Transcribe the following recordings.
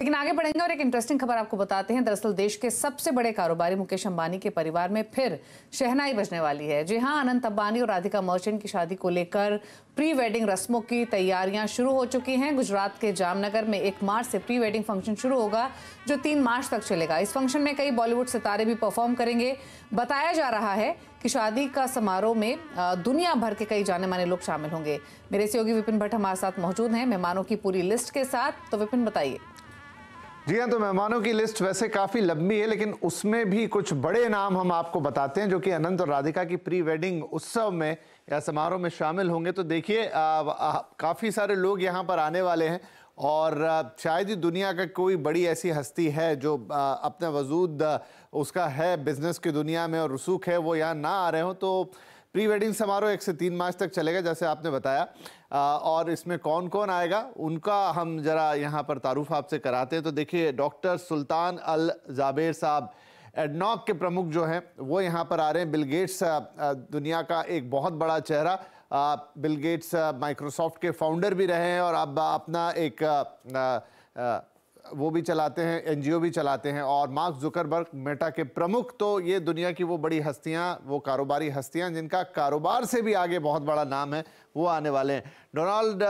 लेकिन आगे बढ़ेंगे और एक इंटरेस्टिंग खबर आपको बताते हैं दरअसल देश के सबसे बड़े कारोबारी मुकेश अंबानी के परिवार में फिर शहनाई बजने वाली है जी हां अनंत अंबानी और राधिका मर्चेंट की शादी को लेकर प्री वेडिंग रस्मों की तैयारियां शुरू हो चुकी हैं गुजरात के जामनगर में एक मार्च से प्री वेडिंग फंक्शन शुरू होगा जो तीन मार्च तक चलेगा इस फंक्शन में कई बॉलीवुड सितारे भी परफॉर्म करेंगे बताया जा रहा है कि शादी का समारोह में दुनिया भर के कई जाने माने लोग शामिल होंगे मेरे सहयोगी विपिन भट्ट हमारे साथ मौजूद हैं मेहमानों की पूरी लिस्ट के साथ तो विपिन बताइए जी हाँ तो मेहमानों की लिस्ट वैसे काफ़ी लंबी है लेकिन उसमें भी कुछ बड़े नाम हम आपको बताते हैं जो कि अनंत और राधिका की प्री वेडिंग उत्सव में या समारोह में शामिल होंगे तो देखिए काफ़ी सारे लोग यहाँ पर आने वाले हैं और शायद ही दुनिया का कोई बड़ी ऐसी हस्ती है जो अपना वजूद उसका है बिज़नेस की दुनिया में और रसूख है वो यहाँ ना आ रहे हो तो प्री वेडिंग समारोह एक से तीन मार्च तक चलेगा जैसे आपने बताया आ, और इसमें कौन कौन आएगा उनका हम ज़रा यहाँ पर तारुफ आपसे कराते हैं तो देखिए डॉक्टर सुल्तान अल जाबेर साहब एडनॉक के प्रमुख जो हैं वो यहाँ पर आ रहे हैं बिल गेट्स दुनिया का एक बहुत बड़ा चेहरा बिल गेट्स माइक्रोसॉफ्ट के फाउंडर भी रहे हैं और अब अपना एक आ, आ, वो भी चलाते हैं एनजीओ भी चलाते हैं और मार्क जुकरबर्ग मेटा के प्रमुख तो ये दुनिया की वो बड़ी हस्तियां वो कारोबारी हस्तियां जिनका कारोबार से भी आगे बहुत बड़ा नाम है वो आने वाले हैं डोनाल्ड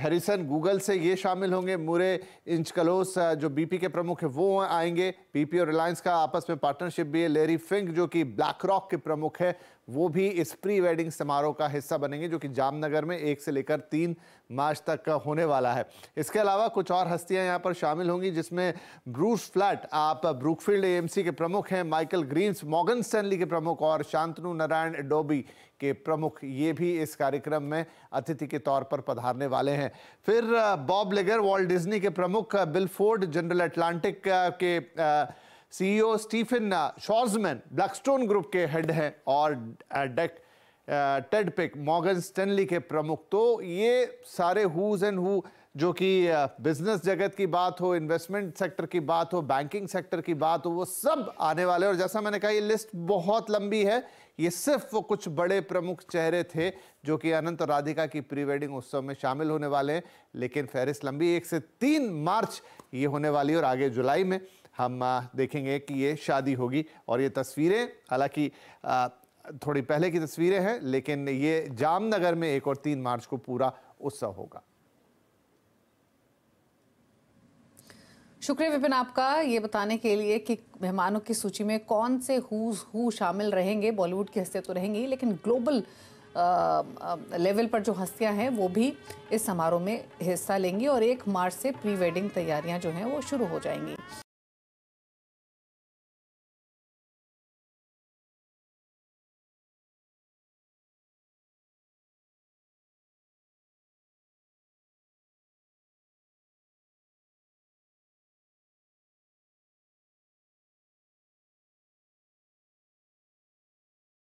हैरिसन गूगल से ये शामिल होंगे मूरे इंचकलोस जो बीपी के प्रमुख है वो आएंगे बीपी और रिलायंस का आपस में पार्टनरशिप भी है लेरी फिंक जो कि ब्लैक रॉक के प्रमुख है वो भी इस प्री वेडिंग समारोह का हिस्सा बनेंगे जो कि जामनगर में एक से लेकर तीन मार्च तक का होने वाला है इसके अलावा कुछ और हस्तियां यहां पर शामिल होंगी जिसमें ब्रूस फ्लैट आप ब्रूकफील्ड एएमसी के प्रमुख हैं माइकल ग्रीन्स मॉगन स्टैनली के प्रमुख और शांतनु नारायण डोबी के प्रमुख ये भी इस कार्यक्रम में अतिथि के तौर पर पधारने वाले हैं फिर बॉब लेगर वॉल्ट डिज्नी के प्रमुख बिल फोर्ड जनरल अटलांटिक के आ, CEO Stephen Schwarzman Blackstone group के हेड हैं और डेक टेड पिक मॉगन स्टेनली के प्रमुख तो ये सारे हुज एंड हु जो कि बिजनेस uh, जगत की बात हो इन्वेस्टमेंट सेक्टर की बात हो बैंकिंग सेक्टर की बात हो वो सब आने वाले और जैसा मैंने कहा ये लिस्ट बहुत लंबी है ये सिर्फ वो कुछ बड़े प्रमुख चेहरे थे जो कि अनंत और राधिका की प्री वेडिंग उत्सव में शामिल होने वाले हैं लेकिन फहरिस्त लंबी एक से तीन मार्च ये होने वाली और आगे जुलाई में हम देखेंगे कि ये शादी होगी और ये तस्वीरें हालांकि थोड़ी पहले की तस्वीरें हैं लेकिन ये जामनगर में एक और तीन मार्च को पूरा उत्सव होगा शुक्रिया विपिन आपका ये बताने के लिए कि मेहमानों की सूची में कौन से हुज हु शामिल रहेंगे बॉलीवुड की हस्तियाँ तो रहेंगी लेकिन ग्लोबल लेवल पर जो हस्तियां हैं वो भी इस समारोह में हिस्सा लेंगी और एक मार्च से प्री वेडिंग तैयारियां जो हैं वो शुरू हो जाएंगी